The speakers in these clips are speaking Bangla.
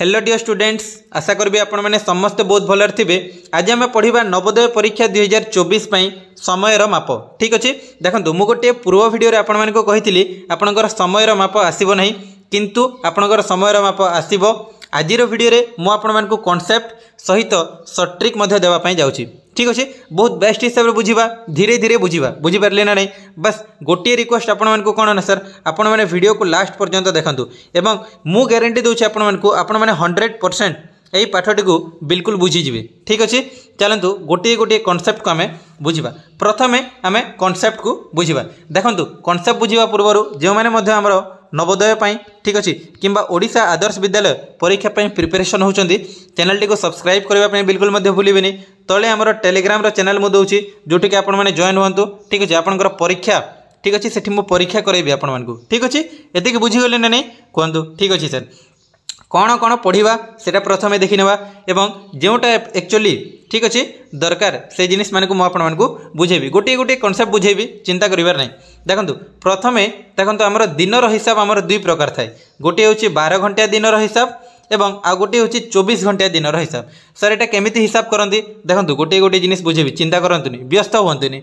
हेलो डियर स्टूडेंट्स आशा करी आपने समस्ते बहुत भलर थे आज आम पढ़ा नवोदय परीक्षा दुई हजार चौबीस ସମୟର ମାପ ଠିକ୍ ଅଛି ଦେଖନ୍ତୁ ମୁଁ ଗୋଟିଏ ପୂର୍ବ ଭିଡ଼ିଓରେ ଆପଣମାନଙ୍କୁ କହିଥିଲି ଆପଣଙ୍କର ସମୟର ମାପ ଆସିବ ନାହିଁ କିନ୍ତୁ ଆପଣଙ୍କର ସମୟର ମାପ ଆସିବ ଆଜିର ଭିଡ଼ିଓରେ ମୁଁ ଆପଣମାନଙ୍କୁ କନସେପ୍ଟ ସହିତ ସର୍ଟ ଟ୍ରିକ୍ ମଧ୍ୟ ଦେବା ପାଇଁ ଯାଉଛି ঠিক আছে বহুত বেস্ট হিসাবে বুঝবা ধীরে ধীরে বুঝবা বুঝিপারে না নাই বাস গোটিয়ে রিকোয়েস্ট আপনার কোণ না স্যার আপনার ভিডিও লাস্ট পর্যন্ত দেখুন এবং মু গ্যারেটি দেছি আপনার আপনার হন্ড্রেড পরসেন্ট এই পাঠটি বিলকুল বুঝিযে ঠিক আছে ଚାଲନ୍ତୁ ଗୋଟିଏ ଗୋଟିଏ କନସେପ୍ଟକୁ ଆମେ ବୁଝିବା ପ୍ରଥମେ ଆମେ କନସେପ୍ଟକୁ ବୁଝିବା ଦେଖନ୍ତୁ କନସେପ୍ଟ ବୁଝିବା ପୂର୍ବରୁ ଯେଉଁମାନେ ମଧ୍ୟ ଆମର নবোদয় পাই ঠিক আছে কিংবা ওড়িশা আদর্শ বিদ্যালয় পরীক্ষা পাই প্রিপারেসন হচ্ছেন চ্যানেলটিকে সবসক্রাইব করা বিলকুল ভুলবেনি তলে আমার টেলিগ্রামর চ্যানেল মু দেছি যেটিকি আপনার জয়েন হুম ঠিক আছে আপনার পরীক্ষা ঠিক আছে সেটি মু পরীক্ষা করাইবি আপনার ঠিক আছে এদিক বুঝিগলে না নাই কুহতু ঠিক আছে স্যার କ'ଣ କ'ଣ ପଢ଼ିବା ସେଇଟା ପ୍ରଥମେ ଦେଖିନେବା ଏବଂ ଯେଉଁଟା ଆକ୍ଚୁଆଲି ঠিক আছে দরকার সেই জিনিস মানুষ আপনার বুঝেবি গোটিয়ে গোটিয়ে কনসেপ্ট বুঝেবি চিন্তা করবার না দেখুন প্রথমে দেখুন আমার দিনর হিসাব আমার দুই প্রকার থাকে গোটিয়ে হচ্ছে বার ঘণ্টিয়া দিনর হিসাব এবং আউ গোটিয়ে হচ্ছে চব্বিশ ঘণ্টিয়া দিনর হিসাব স্যার এটা কেমিতি হিসাব করতে দেখুন গোটিয়ে গোটিয়ে জিনিস বুঝেবি চিন্তা করতুনি ব্যস্ত হুঁতুনি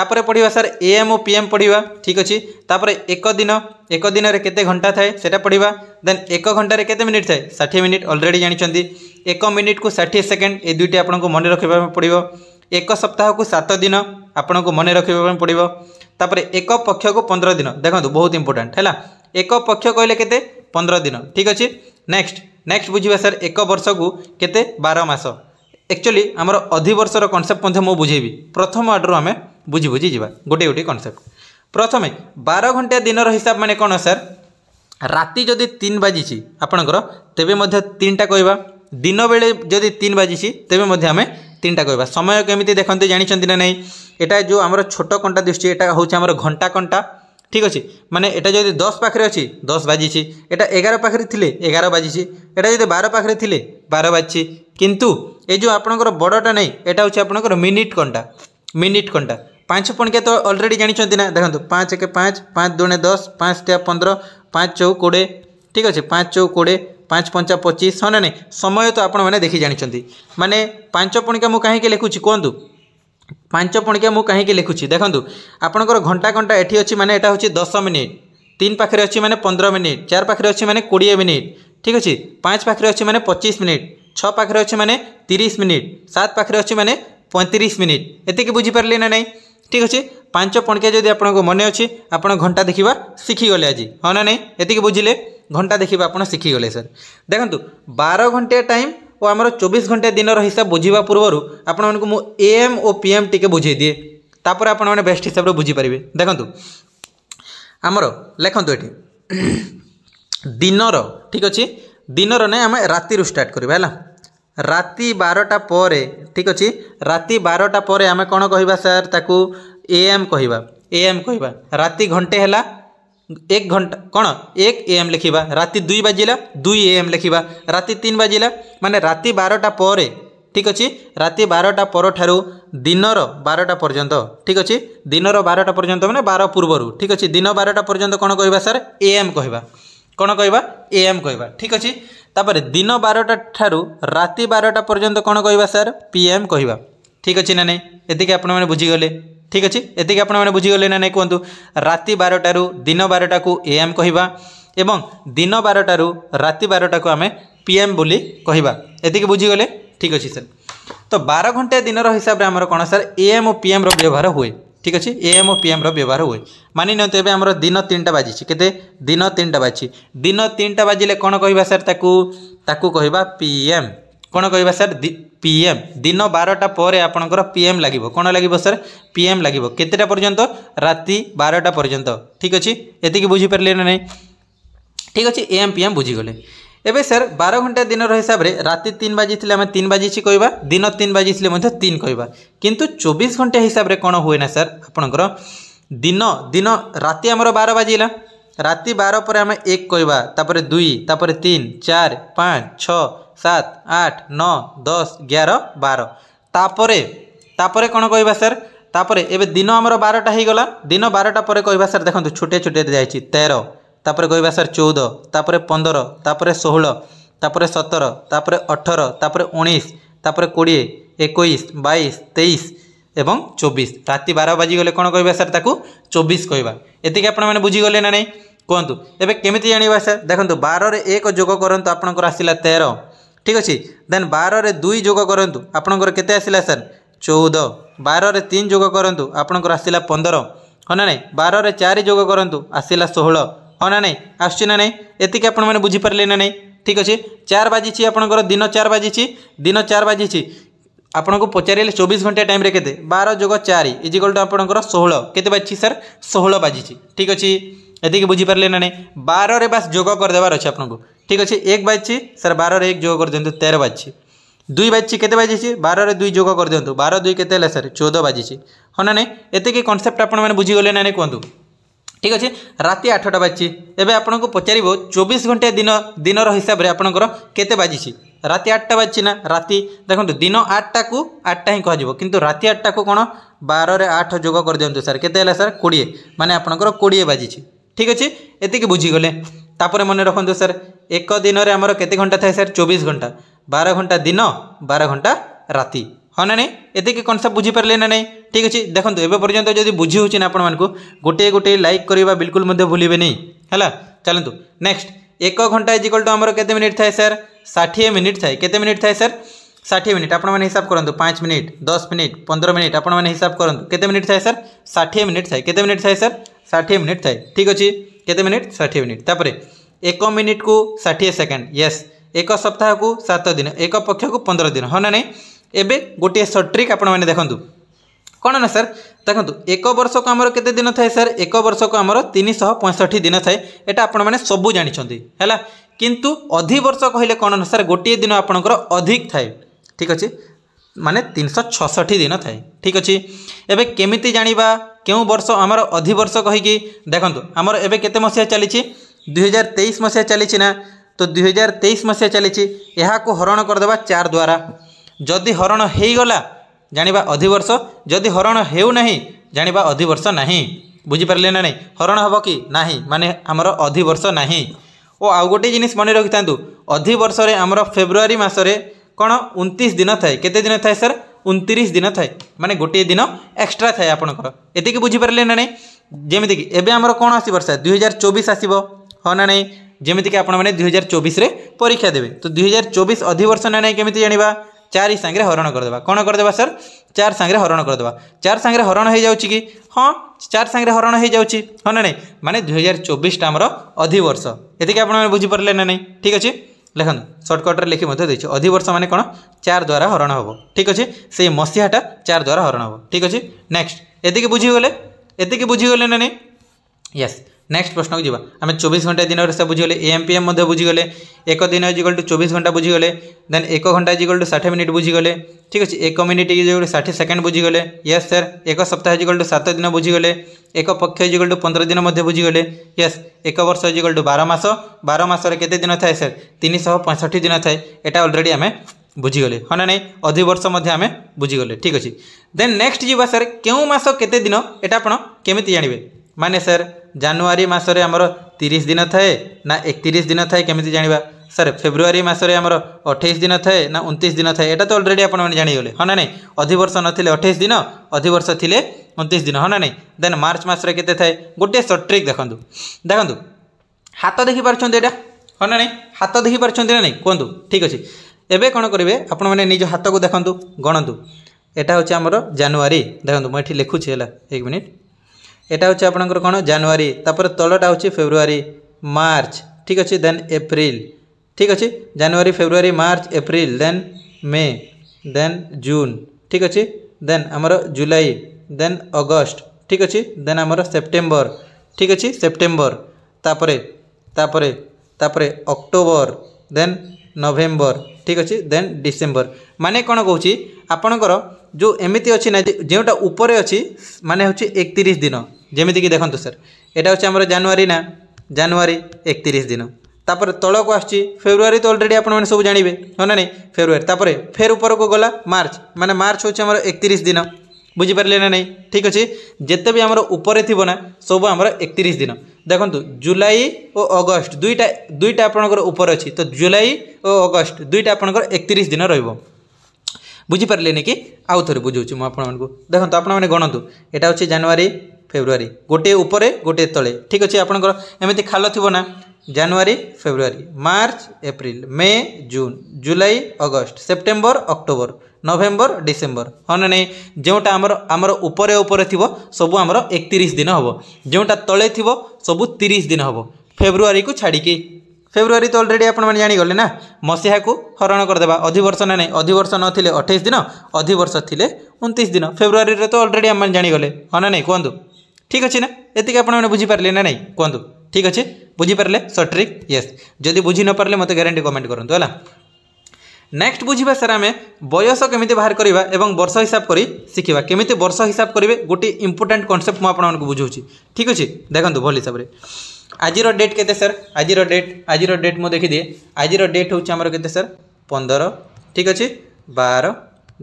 ତାପରେ ପଢ଼ିବା ସାର୍ ଏଏମ୍ ଓ ପିଏମ୍ ପଢ଼ିବା ଠିକ୍ ଅଛି ତାପରେ ଏକ ଦିନ ଏକ ଦିନରେ କେତେ ଘଣ୍ଟା ଥାଏ ସେଟା ପଢ଼ିବା ଦେନ୍ ଏକ ଘଣ୍ଟାରେ କେତେ ମିନିଟ୍ ଥାଏ ଷାଠିଏ ମିନିଟ୍ ଅଲରେଡ଼ି ଜାଣିଛନ୍ତି ଏକ ମିନିଟ୍କୁ ଷାଠିଏ ସେକେଣ୍ଡ ଏ ଦୁଇଟି ଆପଣଙ୍କୁ ମନେ ରଖିବା ପାଇଁ ପଡ଼ିବ ଏକ ସପ୍ତାହକୁ ସାତ ଦିନ ଆପଣଙ୍କୁ ମନେ ରଖିବା ପାଇଁ ପଡ଼ିବ ତାପରେ ଏକ ପକ୍ଷକୁ ପନ୍ଦର ଦିନ ଦେଖନ୍ତୁ ବହୁତ ଇମ୍ପୋର୍ଟାଣ୍ଟ ହେଲା ଏକ ପକ୍ଷ କହିଲେ କେତେ ପନ୍ଦର ଦିନ ଠିକ୍ ଅଛି ନେକ୍ସଟ ନେକ୍ସଟ ବୁଝିବା ସାର୍ ଏକ ବର୍ଷକୁ କେତେ ବାର ମାସ ଆକ୍ଚୁଆଲି ଆମର ଅଧିବର୍ଷର କନସେପ୍ଟ ମଧ୍ୟ ମୁଁ ବୁଝେଇବି ପ୍ରଥମ ଆଡ଼ରୁ ଆମେ বুঝি বুঝি যা গোটে গোটে কনসেপ্ট প্রথমে বার ঘণ্টিয়া দিনর হিসাব মানে কোণ স্যার রাতে যদি তিন বাজিছি আপনার তেবে মধ্যে তিনটা কহবা দিন বেড়ে যদি তিন বাজিছি তেবে মধ্যে আমি তিনটা কহবা সময় কেমিতি দেখতে জাঁচান না নাই এটা যে আমার ছোট কণ্টা দিচ্ছি এটা হচ্ছে আমার ঘণ্টা কণ্টা ঠিক আছে মানে এটা যদি দশ পাখে অছি দশ বাজিছি এটা এগারো পাখে থিলে এগারো বাজিছি এটা যদি বার পাখে থিলে বার বাজিছি কিন্তু এই যে আপনার বড়টা নেই এটা হচ্ছে আপনার মিনিট কণ্টা মিনিট কণ্টা পাঁচ পণিকা তো অলরেডি জাঁচান না দেখুন পাঁচ এক পাঁচ পাঁচ দুণে দশ পাঁচ টিয়া পনেরো পাঁচ চৌ কোড়ে ঠিক আছে পাঁচ চৌ কোড়ে পাঁচ পঞ্চা পঁচিশ ହଁ ନା ନାଇଁ ସମୟ ତ ଆପଣମାନେ ଦେଖି ଜାଣିଛନ୍ତି ମାନେ ପାଞ୍ଚ ପଣିକା ମୁଁ କାହିଁକି ଲେଖୁଛି କୁହନ୍ତୁ ପାଞ୍ଚ ପଣିକା ମୁଁ କାହିଁକି ଲେଖୁଛି ଦେଖନ୍ତୁ ଆପଣଙ୍କର ଘଣ୍ଟା ଘଣ୍ଟା ଏଠି ଅଛି ମାନେ ଏଇଟା ହେଉଛି ଦଶ ମିନିଟ୍ ତିନି ପାଖରେ ଅଛି ମାନେ ପନ୍ଦର ମିନିଟ୍ ଚାରି ପାଖରେ ଅଛି ମାନେ କୋଡ଼ିଏ ମିନିଟ୍ ଠିକ୍ ଅଛି ପାଞ୍ଚ ପାଖରେ ଅଛି ମାନେ ପଚିଶ ମିନିଟ୍ ଛଅ ପାଖରେ ଅଛି ମାନେ ତିରିଶ ମିନିଟ୍ ସାତ ପାଖରେ ଅଛି ମାନେ ପଇଁତିରିଶ ମିନିଟ୍ ଏତିକି ବୁଝିପାରିଲେ ନା ନାହିଁ ঠিক আছে ପାଞ୍ଚ ପଣିକିଆ ଯଦି ଆପଣଙ୍କୁ ମନେ ଅଛି ଆପଣ ଘଣ୍ଟା ଦେଖିବା ଶିଖିଗଲେ ଆଜି ହଁ ନା ନାହିଁ ଏତିକି ବୁଝିଲେ ଘଣ୍ଟା ଦେଖିବା ଆପଣ ଶିଖିଗଲେ ସାର୍ ଦେଖନ୍ତୁ ବାର ଘଣ୍ଟିଆ ଟାଇମ୍ ଓ ଆମର ଚବିଶ ଘଣ୍ଟିଆ ଦିନର ହିସାବ ବୁଝିବା ପୂର୍ବରୁ ଆପଣମାନଙ୍କୁ ମୁଁ ଏ ଏମ୍ ଓ ପି ଏମ୍ ଟିକେ ବୁଝେଇ ଦିଏ ତାପରେ ଆପଣମାନେ ବେଷ୍ଟ ହିସାବରେ ବୁଝିପାରିବେ ଦେଖନ୍ତୁ ଆମର ଲେଖନ୍ତୁ ଏଠି ଦିନର ଠିକ୍ ଅଛି ଦିନର ନାହିଁ ଆମେ ରାତିରୁ ଷ୍ଟାର୍ଟ କରିବା ହେଲା ରାତି ବାରଟା ପରେ ଠିକ୍ ଅଛି ରାତି ବାରଟା ପରେ ଆମେ କ'ଣ କହିବା ସାର୍ ତାକୁ ଏ ଏମ୍ କହିବା ଏ ଏମ୍ କହିବା ରାତି ଘଣ୍ଟେ ହେଲା ଏକ ଘଣ୍ଟା କ'ଣ ଏକ ଏ ଏମ୍ ଲେଖିବା ରାତି ଦୁଇ ବାଜିଲା ଦୁଇ ଏ ଏମ୍ ଲେଖିବା ରାତି ତିନି ବାଜିଲା ମାନେ ରାତି ବାରଟା ପରେ ঠিক আছে রাতে বারোটা পরঠার দিনর বারোটা পর্যন্ত ঠিক আছে দিনর বারোটা পর্যন্ত মানে বার পূর্বর ঠিক আছে দিন বারোটা পর্যন্ত কোণ কহবা স্যার এএম কহবা কোণ কহবা এএম কহবা ঠিক আছে ତାପରେ ଦିନ ବାରଟା ଠାରୁ ରାତି ବାରଟା ପର୍ଯ୍ୟନ୍ତ କ'ଣ କହିବା ସାର୍ ପି ଏମ୍ କହିବା ଠିକ୍ ଅଛି ନା ନାହିଁ ଏତିକି ଆପଣମାନେ ବୁଝିଗଲେ ଠିକ୍ ଅଛି ଏତିକି ଆପଣମାନେ ବୁଝିଗଲେ ନା ନାହିଁ କୁହନ୍ତୁ ରାତି ବାରଟାରୁ ଦିନ ବାରଟାକୁ ଏ ଏମ୍ କହିବା ଏବଂ ଦିନ ବାରଟାରୁ ରାତି ବାରଟାକୁ ଆମେ ପି ଏମ୍ ବୋଲି କହିବା ଏତିକି ବୁଝିଗଲେ ଠିକ୍ ଅଛି ସାର୍ ତ ବାର ଘଣ୍ଟିଆ ଦିନର ହିସାବରେ ଆମର କ'ଣ ସାର୍ ଏ ଏମ୍ ଓ ପି ଏମ୍ର ବ୍ୟବହାର ହୁଏ ঠিক ଅଛି ଏଏମ୍ ଓ ପିଏମ୍ର ବ୍ୟବହାର ହୁଏ ମାନି ନିଅନ୍ତୁ ଏବେ ଆମର ଦିନ ତିନିଟା ବାଜିଛି କେତେ ଦିନ ତିନିଟା ବାଜିଛି ଦିନ ତିନିଟା ବାଜିଲେ କ'ଣ କହିବା ସାର୍ ତାକୁ ତାକୁ କହିବା ପିଏମ୍ କ'ଣ କହିବା ସାର୍ ପିଏମ୍ ଦିନ ବାରଟା ପରେ ଆପଣଙ୍କର ପିଏମ୍ ଲାଗିବ କ'ଣ ଲାଗିବ ସାର୍ ପିଏମ୍ ଲାଗିବ କେତେଟା ପର୍ଯ୍ୟନ୍ତ ରାତି ବାରଟା ପର୍ଯ୍ୟନ୍ତ ଠିକ୍ ଅଛି ଏତିକି ବୁଝିପାରିଲେ ନା ନାହିଁ ଠିକ୍ ଅଛି ଏଏମ୍ ପିଏମ୍ ବୁଝିଗଲେ এবে স্যার বারো ঘণ্টা দিনের হিসাবে রাতে তিন বাজিলে আমি তিন বাজিছি কহবা দিন তিন বাজিলে মধ্যে তিন কহবা কিন্তু চব্বিশ ঘণ্টা হিসাবে কোণ হুয়ে না স্যার আপনার দিন দিন রাতে আমার বার বাজিলা রাতে বার পরে আমি এক কহবা তাপরে দুই তাপরে তিন চার পাঁচ ছ সাত আট ন দশ এগার বার তাপরে তাপরে কোণ কহবা স্যার তাপরে এবার দিন আমার বারোটা হয়ে গলা দিন বারোটা পরে কহবা স্যার দেখুন ছুটে ছুটে যাই তেরো ତାପରେ କହିବା ସାର୍ ଚଉଦ ତାପରେ ପନ୍ଦର ତାପରେ ଷୋହଳ ତାପରେ ସତର ତାପରେ ଅଠର ତାପରେ ଉଣେଇଶ ତାପରେ କୋଡ଼ିଏ ଏକୋଇଶ ବାଇଶ ତେଇଶ ଏବଂ ଚବିଶ ରାତି ବାର ବାଜିଗଲେ କ'ଣ କହିବା ସାର୍ ତାକୁ ଚବିଶ କହିବା ଏତିକି ଆପଣମାନେ ବୁଝିଗଲେ ନା ନାହିଁ କୁହନ୍ତୁ ଏବେ କେମିତି ଜାଣିବା ସାର୍ ଦେଖନ୍ତୁ ବାରରେ ଏକ ଯୋଗ କରନ୍ତୁ ଆପଣଙ୍କର ଆସିଲା ତେର ଠିକ୍ ଅଛି ଦେନ୍ ବାରରେ ଦୁଇ ଯୋଗ କରନ୍ତୁ ଆପଣଙ୍କର କେତେ ଆସିଲା ସାର୍ ଚଉଦ ବାରରେ ତିନି ଯୋଗ କରନ୍ତୁ ଆପଣଙ୍କର ଆସିଲା ପନ୍ଦର ହଁ ନା ନାହିଁ ବାରରେ ଚାରି ଯୋଗ କରନ୍ତୁ ଆସିଲା ଷୋହଳ ହଁ ନା ନାହିଁ ଆସୁଛି ନା ନାହିଁ ଏତିକି ଆପଣମାନେ ବୁଝିପାରିଲେ ନା ନାହିଁ ଠିକ୍ ଅଛି ଚାରି ବାଜିଛି ଆପଣଙ୍କର ଦିନ ଚାରି ବାଜିଛି ଦିନ ଚାରି ବାଜିଛି ଆପଣଙ୍କୁ ପଚାରିଲେ ଚବିଶ ଘଣ୍ଟା ଟାଇମ୍ରେ କେତେ ବାର ଯୋଗ ଚାରି ଇଜିକାଲ୍ ଟୁ ଆପଣଙ୍କର ଷୋହଳ କେତେ ବାଜିଛି ସାର୍ ଷୋହଳ ବାଜିଛି ଠିକ୍ ଅଛି ଏତିକି ବୁଝିପାରିଲେ ନା ନାହିଁ ବାରରେ ବାସ୍ ଯୋଗ କରିଦେବାର ଅଛି ଆପଣଙ୍କୁ ଠିକ୍ ଅଛି ଏକ ବାଜିଛି ସାର୍ ବାରରେ ଏକ ଯୋଗ କରିଦିଅନ୍ତୁ ତେର ବାଜିଛି ଦୁଇ ବାଜିଛି କେତେ ବାଜିଛି ବାରରେ ଦୁଇ ଯୋଗ କରିଦିଅନ୍ତୁ ବାର ଦୁଇ କେତେ ହେଲା ସାର୍ ଚଉଦ ବାଜିଛି ହଁ ନା না ଏତିକି କନସେପ୍ଟ ଆପଣମାନେ ବୁଝିଗଲେ ନା ନାହିଁ କୁହନ୍ତୁ ঠিক আছে রাতে আঠটা বাজছে এবার আপনার পচারিব চব্বিশ ঘণ্টা দিন দিনর হিসাবে আপনার কেতে বাজিছে রাতে আটটা বাজছে না রাতে দেখুন দিন আটটা কু আটটা হি কাজ কিন্তু রাতে আটটা কু কোণ বারে আট যোগ করে দিও স্যার কেতে হল স্যার কোড়িয়ে মানে আপনার কোড়িয়ে বাজিছে ঠিক আছে এতিকি বুঝিগলে তাপরে মনে রাখতু স্যার এক দিনের আমার কেতে ঘণ্টা থাকে স্যার চব্বিশ ঘণ্টা বার ঘণ্টা দিন বার ঘণ্টা রাতে হ্যাঁ না নাই কনসেপ্ট বুঝিপারে না নাই ठीक अच्छे देखो एवं जदि बुझी आपण गोटे गोटे लाइक करवा बिल्कुल भूल है चलतु नेक्स्ट एक घंटा इजिकल टू आम के मिनिट थाए सर षाठी मिनिट थाए के मिनिट थाए सर षाठी मिनिट आप हिसाब करूँ पाँच मिनिट दस मिनिट पंद्रह मिनिट आप हिसाब करूँ के मिनिट थाए सर षाठी मिनिट थाए के मिनिट थाए सर षाठी मिनिट थाए ठीक अच्छे के मिनिट षाठी मिनिट तापर एक मिनिट कु षाठी सेकेंड ये एक सप्ताह को सात दिन एक पक्ष को पंद्रह दिन हाँ ना नहीं एबे गोटे सर्ट ट्रिक आपने କ'ଣ ନା ସାର୍ ଦେଖନ୍ତୁ ଏକ ବର୍ଷକୁ ଆମର କେତେ ଦିନ ଥାଏ ସାର୍ ଏକ ବର୍ଷକୁ ଆମର ତିନିଶହ ପଞ୍ଚଷଠି ଦିନ ଥାଏ ଏଇଟା ଆପଣମାନେ ସବୁ ଜାଣିଛନ୍ତି ହେଲା କିନ୍ତୁ ଅଧିବର୍ଷ କହିଲେ କ'ଣ ନା ସାର୍ ଗୋଟିଏ ଦିନ ଆପଣଙ୍କର ଅଧିକ ଥାଏ ଠିକ୍ ଅଛି ମାନେ ତିନିଶହ ଛଅଷଠି ଦିନ ଥାଏ ଠିକ୍ ଅଛି ଏବେ କେମିତି ଜାଣିବା କେଉଁ ବର୍ଷ ଆମର ଅଧିବର୍ଷ କହିକି ଦେଖନ୍ତୁ ଆମର ଏବେ କେତେ ମସିହା ଚାଲିଛି ଦୁଇହଜାର ତେଇଶ ମସିହା ଚାଲିଛି ନା ତ ଦୁଇହଜାର ତେଇଶ ମସିହା ଚାଲିଛି ଏହାକୁ ହରଣ କରିଦେବା ଚାର ଦ୍ୱାରା ଯଦି ହରଣ ହୋଇଗଲା जाणी अधिवर्ष जदि हरण हो जाणी अधिवर्ष ना बुझीपारे ना ना हरण हम कि ना मान आमर अधिवर्ष ना और आउ गोटे जिन मन रखि था अधिवर्ष फेब्रुआरी मसरे कौन उन्तीस दिन थाए के दिन थाए सर उन्तीस दिन थाए मान गोटे दिन एक्सट्रा थाए आपर ये बुझीपारे ना जमीक एवं आम कौन आस दुई हजार चौबीस आस ना ना जमीक आप दुई हजार चौबीस परीक्षा देवे तो दुई हजार चौबीस अधिवर्ष ना ना कमी जाना ଚାରି ସାଙ୍ଗରେ ହରଣ କରିଦେବା କ'ଣ କରିଦେବା ସାର୍ ଚାରି ସାଙ୍ଗରେ ହରଣ କରିଦେବା ଚାରି ସାଙ୍ଗରେ ହରଣ ହୋଇଯାଉଛି କି ହଁ ଚାରି ସାଙ୍ଗରେ ହରଣ ହୋଇଯାଉଛି ହଁ ନା ନାହିଁ ମାନେ ଦୁଇହଜାର ଚବିଶଟା ଆମର ଅଧିବର୍ଷ ଏତିକି ଆପଣମାନେ ବୁଝିପାରିଲେ ନା ନାହିଁ ଠିକ୍ ଅଛି ଲେଖନ୍ତୁ ସର୍ଟକଟ୍ରେ ଲେଖି ମଧ୍ୟ ଦେଇଛି ଅଧିବର୍ଷ ମାନେ କ'ଣ ଚାରି ଦ୍ୱାରା ହରଣ ହେବ ଠିକ୍ ଅଛି ସେଇ ମସିହାଟା ଚାରି ଦ୍ୱାରା ହରଣ ହେବ ଠିକ୍ ଅଛି ନେକ୍ସଟ ଏତିକି ବୁଝିଗଲେ ଏତିକି ବୁଝିଗଲେ ନା ନାହିଁ ୟେସ୍ নেক্সট প্রশ্নক যা আমি চব্বিশ ঘণ্টা দিন ওড়শা বুঝিগলে এম পি এম মধ্যে বুঝিগলে এক দিন ইজিকল টু চব্বিশ ঘণ্টা বুঝিগলে দেন এক ঘণ্টা ইজিকল টু ষাঠে মিনিট বুঝিগলে ঠিক আছে এক মিনিট ইজিকল টু ষাঠে সেকেন্ড বুঝিগলে ইয়েস স্যার এক সপ্তাহ ইজিকল টু সাত দিন বুঝিগলে এক পক্ষ ইজিকল টু পনেরো দিন মধ্যে বুঝিগলে ইয়েস এক বর্ষ ইজিকল টু বার মাস বার মাসের কেতে দিন থাকে স্যার তিনশহ পঁয়ষঠি দিন থাকে এটা অলরেডি আমি বুঝিগলে ହଁ ନା ନାହିଁ ଅଧିବର୍ଷ ମଧ୍ୟ ଆମେ ବୁଝିଗଲେ ଠିକ୍ ଅଛି ଦେନ୍ ନେକ୍ସଟ ଯିବା ସାର୍ କେଉଁ ମାସ କେତେ ଦିନ ଏଇଟା ଆପଣ କେମିତି ଜାଣିବେ মানে ସାର୍ ଜାନୁଆରୀ ମାସରେ ଆମର ତିରିଶ ଦିନ ଥାଏ ନା ଏକତିରିଶ ଦିନ ଥାଏ କେମିତି ଜାଣିବା ସାର୍ ଫେବୃଆରୀ ମାସରେ ଆମର ଅଠେଇଶ ଦିନ ଥାଏ ନା ଉଣତିରିଶ ଦିନ ଥାଏ ଏଇଟା ତ ଅଲରେଡ଼ି ଆପଣମାନେ ଜାଣିଗଲେ ହଁ ନା ନାହିଁ ଅଧିବର୍ଷ ନଥିଲେ ଅଠେଇଶ ଦିନ ଅଧିବର୍ଷ ଥିଲେ ଉଣତିରିଶ ଦିନ ହଁ ନା ନାହିଁ ଦେନ୍ ମାର୍ଚ୍ଚ ମାସରେ କେତେ ଥାଏ ଗୋଟିଏ ସର୍ଟ ଟ୍ରିକ୍ ଦେଖନ୍ତୁ ଦେଖନ୍ତୁ ହାତ ଦେଖିପାରୁଛନ୍ତି ଏଇଟା ହଁ ନା ନାହିଁ ହାତ ଦେଖିପାରୁଛନ୍ତି ନା ନାହିଁ କୁହନ୍ତୁ ଠିକ୍ ଅଛି ଏବେ କ'ଣ କରିବେ ଆପଣମାନେ ନିଜ ହାତକୁ ଦେଖନ୍ତୁ ଗଣନ୍ତୁ ଏଇଟା ହେଉଛି ଆମର ଜାନୁଆରୀ ଦେଖନ୍ତୁ ମୁଁ ଏଠି ଲେଖୁଛି ହେଲା ଏକ ମିନିଟ୍ এটা হচ্ছে আপনার কোণ জানুয়ারি তারপরে তলটা হচ্ছে ফেব্রুয়ারি মার্চ ঠিক আছে দেন এপ্রিল ঠিক আছে January February March April then May then June ঠিক আছে দেন আমার জুলাই দেন অগস্ট ঠিক আছে দেন আমার সেপ্টেম্বর ঠিক আছে সেপ্টেম্বর তারপরে তারপরে তারপরে অক্টোবর দেন নভেম্বর ঠিক আছে দেন ডিসেম্বর মানে কোণ কৌছি আপনার যে এমিতি অনেক যেটা উপরে অনেক মানে হচ্ছে একত্রিশ দিন ଯେମିତିକି ଦେଖନ୍ତୁ ସାର୍ ଏଇଟା ହେଉଛି ଆମର ଜାନୁଆରୀ ନା ଜାନୁଆରୀ ଏକତିରିଶ ଦିନ ତାପରେ ତଳକୁ ଆସୁଛି ଫେବୃଆରୀ ତ ଅଲରେଡ଼ି ଆପଣମାନେ ସବୁ ଜାଣିବେ ହଁ ନା ନାହିଁ ଫେବୃଆରୀ ତାପରେ ଫେର ଉପରକୁ ଗଲା ମାର୍ଚ୍ଚ ମାନେ ମାର୍ଚ୍ଚ ହେଉଛି ଆମର ଏକତିରିଶ ଦିନ ବୁଝିପାରିଲେ ନା ନାହିଁ ଠିକ୍ ଅଛି ଯେତେ ବି ଆମର ଉପରେ ଥିବ ନା ସବୁ ଆମର ଏକତିରିଶ ଦିନ ଦେଖନ୍ତୁ ଜୁଲାଇ ଓ ଅଗଷ୍ଟ ଦୁଇଟା ଦୁଇଟା ଆପଣଙ୍କର ଉପରେ ଅଛି ତ ଜୁଲାଇ ଓ ଅଗଷ୍ଟ ଦୁଇଟା ଆପଣଙ୍କର ଏକତିରିଶ ଦିନ ରହିବ ବୁଝିପାରିଲେନି କି ଆଉ ଥରେ ବୁଝାଉଛି ମୁଁ ଆପଣମାନଙ୍କୁ ଦେଖନ୍ତୁ ଆପଣମାନେ ଗଣନ୍ତୁ ଏଇଟା ହେଉଛି ଜାନୁଆରୀ ଫେବୃଆରୀ ଗୋଟିଏ ଉପରେ ଗୋଟିଏ ତଳେ ଠିକ୍ ଅଛି ଆପଣଙ୍କର ଏମିତି ଖାଲ ଥିବ ନା ଜାନୁଆରୀ ଫେବୃଆରୀ ମାର୍ଚ୍ଚ ଏପ୍ରିଲ ମେ ଜୁନ୍ ଜୁଲାଇ ଅଗଷ୍ଟ ସେପ୍ଟେମ୍ବର ଅକ୍ଟୋବର ନଭେମ୍ବର ଡିସେମ୍ବର ହଁ ନା ନାହିଁ ଯେଉଁଟା ଆମର ଆମର ଉପରେ ଉପରେ ଥିବ ସବୁ ଆମର ଏକତିରିଶ ଦିନ ହେବ ଯେଉଁଟା ତଳେ ଥିବ ସବୁ ତିରିଶ ଦିନ ହେବ ଫେବୃଆରୀକୁ ଛାଡ଼ିକି ଫେବୃଆରୀ ତ ଅଲରେଡ଼ି ଆପଣମାନେ ଜାଣିଗଲେ ନା ମସିହାକୁ ହରଣ କରିଦେବା ଅଧିବର୍ଷ ନା ନାହିଁ ଅଧିବର୍ଷ ନଥିଲେ ଅଠେଇଶ ଦିନ ଅଧିବର୍ଷ ଥିଲେ ଉଣତିଶ ଦିନ ଫେବୃଆରୀରେ ତ ଅଲରେଡ଼ି ଆମମାନେ ଜାଣିଗଲେ ହଁ ନା ନାହିଁ କୁହନ୍ତୁ ঠিক আছে না এতিকি আপনার বুঝিপারে না নাই কুহতু ঠিক আছে বুঝিপারে সর্ট ট্রিক ইয়েস যদি বুঝি নপারে মতো গ্যারেটি কমেন্ট করতু হল নেক্সট বুঝবা স্যার আমি বয়স কেমিতি বাহার করা এবং বর্ষ হিসাব করে শিখবা কেমিতি বর্ষ হিসাব করবে গোটি ইম্পর্টাট কনসেপ্ট মু আপনার বুঝাউছি ঠিক আছে দেখুন ভাল হিসাবে আজির ডেট কেতে স্যার আজির ডেট আজির ডেট মু দেখিদিয়ে আজির ডেট হচ্ছে আমার কেতে স্যার পনেরো ঠিক আছে বার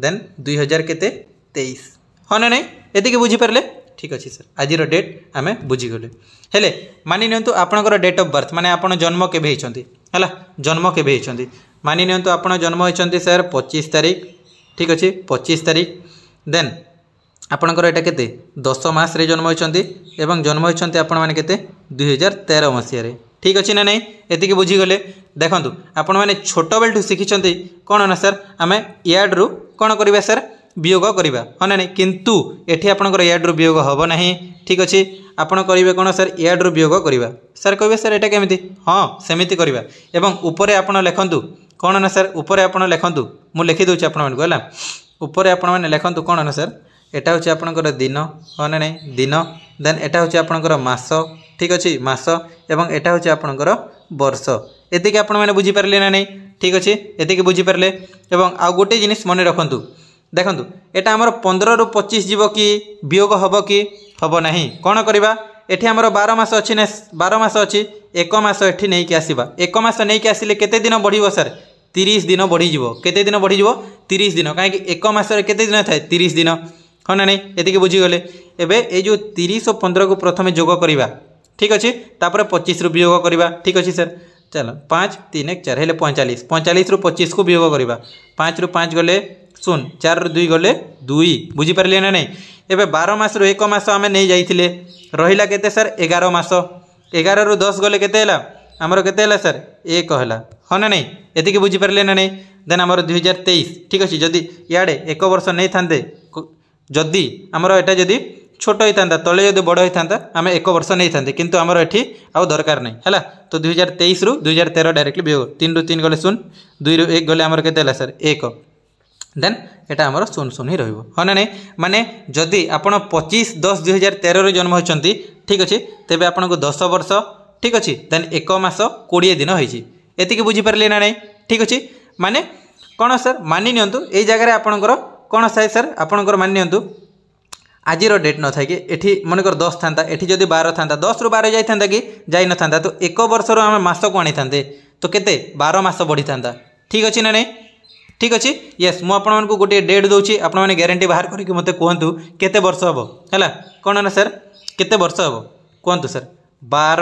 দেন দুই হাজার কেতে তেইশ হ্যাঁ না নাই এদিকে বুঝিপারে ঠিক আছে স্যার আজির ডেট আমি বুঝিগলে হলে মানি নিউ আপনার ডেট অফ বর্থ মানে আপনার জন্ম কেবে হয়েছেন হল জন্ম কেবে হয়েছেন মানি নিউ আপনার জন্ম হয়েছেন স্যার পঁচিশ তারিখ ঠিক আছে পঁচিশ তারিখ দেন ଆପଣଙ୍କର ଏଇଟା କେତେ ଦଶ ମାସରେ ଜନ୍ମ ହୋଇଛନ୍ତି ଏବଂ ଜନ୍ମ ହୋଇଛନ୍ତି ଆପଣମାନେ କେତେ ଦୁଇହଜାର ତେର ମସିହାରେ ଠିକ୍ ଅଛି ନା ନାହିଁ ଏତିକି ବୁଝିଗଲେ ଦେଖନ୍ତୁ ଆପଣମାନେ ଛୋଟବେଳଠୁ ଶିଖିଛନ୍ତି କ'ଣ ନା ସାର୍ ଆମେ ଇଆଡ଼ରୁ କ'ଣ କରିବା ସାର୍ বিয়োগ করা হ্যাঁ না কিন্তু এটি আপনার ইয়াড্রু বিয়োগ হব না ঠিক আছে আপনার করবে কোণ স্যার ইয়াড্রু বিয়োগ করা স্যার কে স্যার এটা কেমি হ্যাঁ সেমিতি করা এবং উপরে আপনার লেখতু কোণ না স্যার উপরে আপনার লেখতু মু লিখি দেছি আপনার হল উপরে আপনার লেখতু কোণ না স্যার এটা হচ্ছে আপনার দিন হ্যাঁ না দিন দেন এটা হচ্ছে আপনার মাস ঠিক আছে মাস এবং এটা হচ্ছে আপনার বর্ষ এদিকে আপনার বুঝিপারে না ঠিক আছে এদিকে বুঝিপারে এবং আউ গোটে জিনিস মনে রাখতু ଦେଖନ୍ତୁ ଏଇଟା ଆମର ପନ୍ଦରରୁ ପଚିଶ ଯିବ କି ବିୟୋଗ ହେବ କି ହେବ ନାହିଁ କ'ଣ କରିବା ଏଠି ଆମର ବାର ମାସ ଅଛି ନା ବାର ମାସ ଅଛି ଏକ ମାସ ଏଠି ନେଇକି ଆସିବା ଏକ ମାସ ନେଇକି ଆସିଲେ କେତେ ଦିନ ବଢ଼ିବ ସାର୍ ତିରିଶ ଦିନ ବଢ଼ିଯିବ କେତେ ଦିନ ବଢ଼ିଯିବ ତିରିଶ ଦିନ କାହିଁକି ଏକ ମାସରେ କେତେ ଦିନ ଥାଏ ତିରିଶ ଦିନ ହଁ ନା ନାହିଁ ଏତିକି ବୁଝିଗଲେ ଏବେ ଏଇ ଯେଉଁ ତିରିଶ ଓ ପନ୍ଦରକୁ ପ୍ରଥମେ ଯୋଗ କରିବା ଠିକ୍ ଅଛି ତାପରେ ପଚିଶରୁ ବିୟୋଗ କରିବା ଠିକ୍ ଅଛି ସାର୍ ଚାଲ ପାଞ୍ଚ ତିନି ଚାରି ହେଲେ ପଇଁଚାଳିଶ ପଇଁଚାଳିଶରୁ ପଚିଶକୁ ବିୟୋଗ କରିବା ପାଞ୍ଚରୁ ପାଞ୍ଚ ଗଲେ ଶୂନ ଚାରିରୁ ଦୁଇ ଗଲେ ଦୁଇ ବୁଝିପାରିଲେ ନା ନାହିଁ ଏବେ ବାର ମାସରୁ ଏକ ମାସ ଆମେ ନେଇ ଯାଇଥିଲେ ରହିଲା କେତେ ସାର୍ ଏଗାର ମାସ ଏଗାରରୁ ଦଶ ଗଲେ କେତେ ହେଲା ଆମର କେତେ ହେଲା ସାର୍ ଏକ ହେଲା ହଁ ନା ନାହିଁ ଏତିକି ବୁଝିପାରିଲେ ନା ନାହିଁ ଦେନ୍ ଆମର ଦୁଇ ହଜାର ତେଇଶ ଠିକ୍ ଅଛି ଯଦି ଇଆଡ଼େ ଏକ ବର୍ଷ ନେଇଥାନ୍ତେ ଯଦି ଆମର ଏଇଟା ଯଦି ଛୋଟ ହେଇଥାନ୍ତା ତଳେ ଯଦି ବଡ଼ ହେଇଥାନ୍ତା ଆମେ ଏକ ବର୍ଷ ନେଇଥାନ୍ତେ କିନ୍ତୁ ଆମର ଏଠି ଆଉ ଦରକାର ନାହିଁ ହେଲା ତ ଦୁଇ ହଜାର ତେଇଶରୁ ଦୁଇ ହଜାର ତେର ଡାଇରେକ୍ଟଲି ବିୟୋଗ ତିନିରୁ ତିନି ଗଲେ ଶୂନ ଦୁଇରୁ ଏକ ଗଲେ ଆମର କେତେ ହେଲା ସାର୍ ଏକ দেন এটা আমার শূন্য শূন্য হি রহব হ্যাঁ না মানে যদি আপনার পঁচিশ দশ দুই হাজার তেরের জন্ম হয়েছেন ঠিক আছে তেবে আপনার দশ বর্ষ ঠিক আছে দেন এক মাস কোড়িয়ে দিন হয়েছে এতিকি বুঝিপারে না নাই ঠিক আছে মানে কোণ স্যার মানি নিয়ন্তু এই জায়গায় আপনার কোণ সাই স্যার আপনার মানি নিয়ন্তু আজির ডেট ন নথাকি এটি মনে কর দশ থাকে এটি যদি বার থাকে দশ রু বার যাই থাকে কি যাই নথান্তা তো এক বর্ষর আমি মাসক আনি থাকে তো কেতে বার মাস বড়ি থাকে ঠিক আছে না নাই ঠিক আছে ୟେସ୍ ମୁଁ ଆପଣମାନଙ୍କୁ ଗୋଟିଏ ଡେଟ୍ ଦେଉଛି ଆପଣମାନେ ଗ୍ୟାରେଣ୍ଟି ବାହାର କରିକି ମୋତେ କୁହନ୍ତୁ କେତେ ବର୍ଷ ହେବ ହେଲା କ'ଣ ନା ସାର୍ କେତେ ବର୍ଷ ହେବ କୁହନ୍ତୁ ସାର୍ ବାର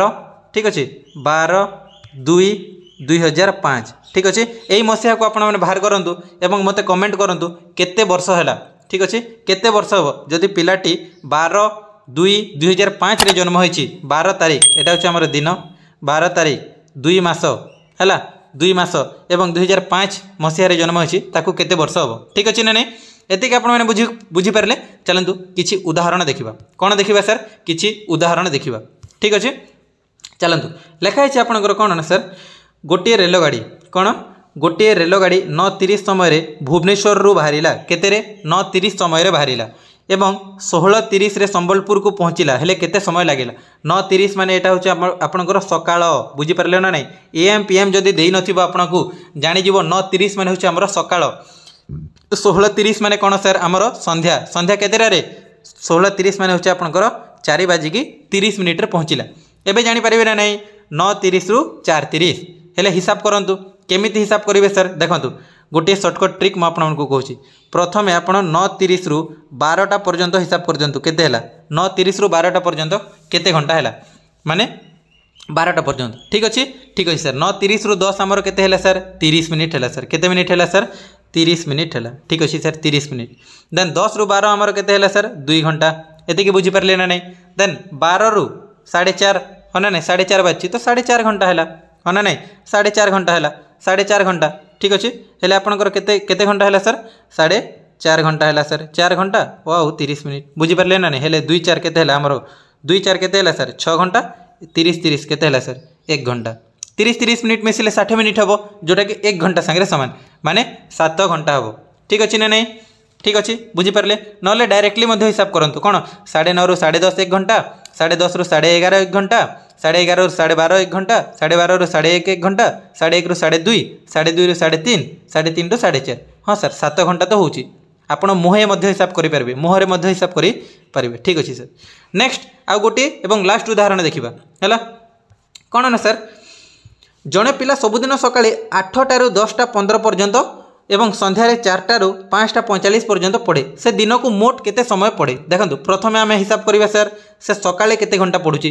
ଠିକ୍ ଅଛି ବାର ଦୁଇ ଦୁଇ ହଜାର ପାଞ୍ଚ ଠିକ୍ ଅଛି ଏଇ ମସିହାକୁ ଆପଣମାନେ ବାହାର କରନ୍ତୁ ଏବଂ ମୋତେ କମେଣ୍ଟ କରନ୍ତୁ କେତେ ବର୍ଷ ହେଲା ଠିକ୍ ଅଛି କେତେ ବର୍ଷ ହେବ ଯଦି ପିଲାଟି ବାର ଦୁଇ ଦୁଇ ହଜାର ପାଞ୍ଚରେ ଜନ୍ମ ହୋଇଛି ବାର ତାରିଖ ଏଇଟା ହେଉଛି ଆମର ଦିନ ବାର ତାରିଖ ଦୁଇ ମାସ ହେଲା दुई मस दुईार पाँच मसीह जन्म होते वर्ष हे ठीक अच्छे ना नहीं आप बुझ बुझीपारे चलतु किसी उदाहरण देखा कौन देखा सर किसी उदाहरण देखा ठीक अच्छे चलतु लेखाई आप कौन ना सर गोटे रेलगाड़ी कौन गोटे रेलगाड़ी नौ तीस समय भुवनेश्वर रू बाहर के नौ तीस समय बाहर এবং ষোহଳ ତିରିଶରେ ସମ୍ବଲପୁରକୁ ପହଞ୍ଚିଲା ହେଲେ କେତେ ସମୟ ଲାଗିଲା ନଅ ତିରିଶ ମାନେ ଏଇଟା ହେଉଛି ଆପଣଙ୍କର ସକାଳ ବୁଝିପାରିଲେ ନା ନାହିଁ ଏ ଏମ୍ ପି ଏମ୍ ଯଦି ଦେଇନଥିବ ଆପଣଙ୍କୁ ଜାଣିଯିବ ନଅ ତିରିଶ ମାନେ ହେଉଛି ଆମର ସକାଳ ଷୋହଳ ତିରିଶ ମାନେ କ'ଣ ସାର୍ ଆମର ସନ୍ଧ୍ୟା ସନ୍ଧ୍ୟା କେତେଟାରେ ଷୋହଳ ତିରିଶ ମାନେ ହେଉଛି ଆପଣଙ୍କର ଚାରି ବାଜିକି ତିରିଶ ମିନିଟ୍ରେ ପହଞ୍ଚିଲା ଏବେ ଜାଣିପାରିବେ ନା ନାହିଁ ନଅ ତିରିଶରୁ ଚାରି ତିରିଶ ହେଲେ ହିସାବ କରନ୍ତୁ କେମିତି ହିସାବ କରିବେ ସାର୍ ଦେଖନ୍ତୁ गोटे सर्टकट ट्रिक मुझे कहूँ प्रथम आप तीस रु बारटा पर्यटन हिसाब करते के नौतीस रु बारटा पर्यंत केते घंटा है माने बारटा पर्यटन ठीक अच्छे ठीक अच्छे सर नौ तीस रु दस आमर के सर तीस मिनिट है सर के मिनिट है सर तीस मिनिट है ठीक अच्छे सर तीस मिनिट दे दस रु बार आमर के सर दुई घंटा एति बुझीपारे ना नहीं दे बार रु साढ़े चार है ना ना साढ़े चार बाजी तो साढ़े चार घंटा है ना ना साढ़े चार घंटा है साढ़े चार घंटा ठीक अच्छे हेले आपर के घंटा है सर साढ़े चार घंटा है सर चार घंटा वाओ तीस मिनिट बुझिपारे ना हेले दुई चार केमर दुई चार के सर छः घंटा तीस तीस के सर एक घंटा तीस तीस मिनिट मिसे षाठी मिनिट हे जोटा कि एक घंटा सागर सामान मान सत घंटा हे ठीक अच्छे ना नहीं ठीक अच्छे बुझिपारे ना डायरेक्टली हिसाब करूँ कौन साढ़े नौ रु साढ़े दस एक घंटा साढ़े दस रु साढ़े एगार एक घंटा साढ़े एगार रु साढ़े बारह एक घंटा साढ़े बारह रु साढ़े एक एक घंटा साढ़े एक रु साढ़े दुई साढ़े दुई रु साढ़े तीन साढ़े तीन रु साढ़े चार हाँ सार सात घंटा तो होଉଛି ଆପଣ ମୁହଁରେ ମଧ୍ୟ ହିସାବ କରିପାରିବେ ମୁହଁରେ ମଧ୍ୟ ହିସାବ କରିପାରିବେ ଠିକ୍ ଅଛି ସାର୍ ନେକ୍ସଟ ଆଉ ଗୋଟିଏ ଏବଂ ଲାଷ୍ଟ ଉଦାହରଣ ଦେଖିବା ହେଲା କ'ଣ ନା ସାର୍ ଜଣେ ପିଲା ସବୁଦିନ ସକାଳେ ଆଠଟାରୁ ଦଶଟା ପନ୍ଦର ପର୍ଯ୍ୟନ୍ତ ଏବଂ ସନ୍ଧ୍ୟାରେ ଚାରିଟାରୁ ପାଞ୍ଚଟା ପଇଁଚାଳିଶ ପର୍ଯ୍ୟନ୍ତ ପଢ଼େ ସେ ଦିନକୁ ମୋଟ କେତେ ସମୟ ପଢ଼େ ଦେଖନ୍ତୁ ପ୍ରଥମେ ଆମେ ହିସାବ କରିବା ସାର୍ সে সকালে কেতে ঘন্টা পড়ুছি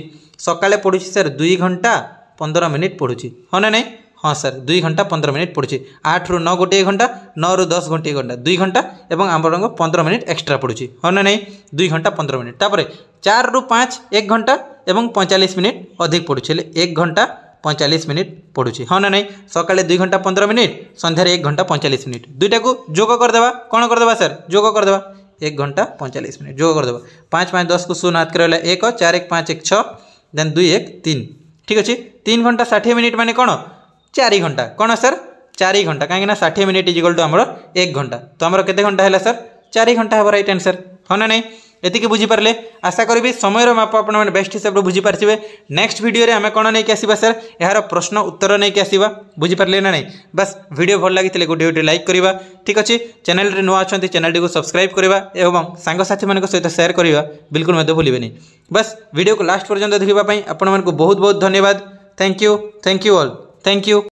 সকালে পড়ুছি স্যার দুই ঘন্টা পনেরো মিনিট পড়ুছি হ্যাঁ না নাই হ্যাঁ স্যার দুই ঘন্টা পনেরো মিনিট পড়ুছি আঠরু ন গোটিয়ে ঘন্টা নরু দশ গোটিয়ে ঘন্টা দুই ঘন্টা এবং আমার পনেরো মিনিট এক্সট্রা পড়ুছি হ্যাঁ না নাই দুই ঘন্টা পনেরো মিনিট তাপরে চারু পাঁচ এক ঘন্টা এবং পঁয়তাল্লিশ মিনিট অধিক পড়ুছি হলে এক ঘন্টা পঁয়তাল্লিশ মিনিট পড়ুছি হ্যাঁ না নাই সকালে দুই ঘন্টা পনেরো মিনিট সন্ধ্যায় এক ঘন্টা পঁয়তাল্লিশ মিনিট দুইটাকে যোগ করেদেবা কোণ করেদেবা স্যার যোগ করেদেবা एक घंटा पैंतालीस मिनट जो करदेव पाँच पाँच दस को शून्य हाथ के एक चार एक पाँच एक छः देन दुई एक तीन ठीक अच्छे तीन घंटा षाठी मिनिट मैंने कौन चारि घंटा कौन सर चार घंटा कहीं षाठी मिनिट इजिकल टू आम एक घंटा तो आमर के घंटा है सर चार घंटा हम रईट आंसर हाँ ना नहीं एति बुझीपारे आशा करी समय माप आपने बेस्ट हिसाब से बुझीपारे नेक्ट भिडियो आम कौन नहीं आसवा सर यार प्रश्न उत्तर नहीं आसवा बुझीपारे ना ना बस भिड भल लगी गोटे गोटे लाइक करने ठीक अच्छे चैनल नुआ अच्छा चैनल को सब्सक्राइब करवा सांगसाथी मान सहित सेयार करने बिल्कुल मैं भूल बास भिड को लास्ट पर्यटन देखापी आपण बहुत बहुत धन्यवाद thank you thank you all thank you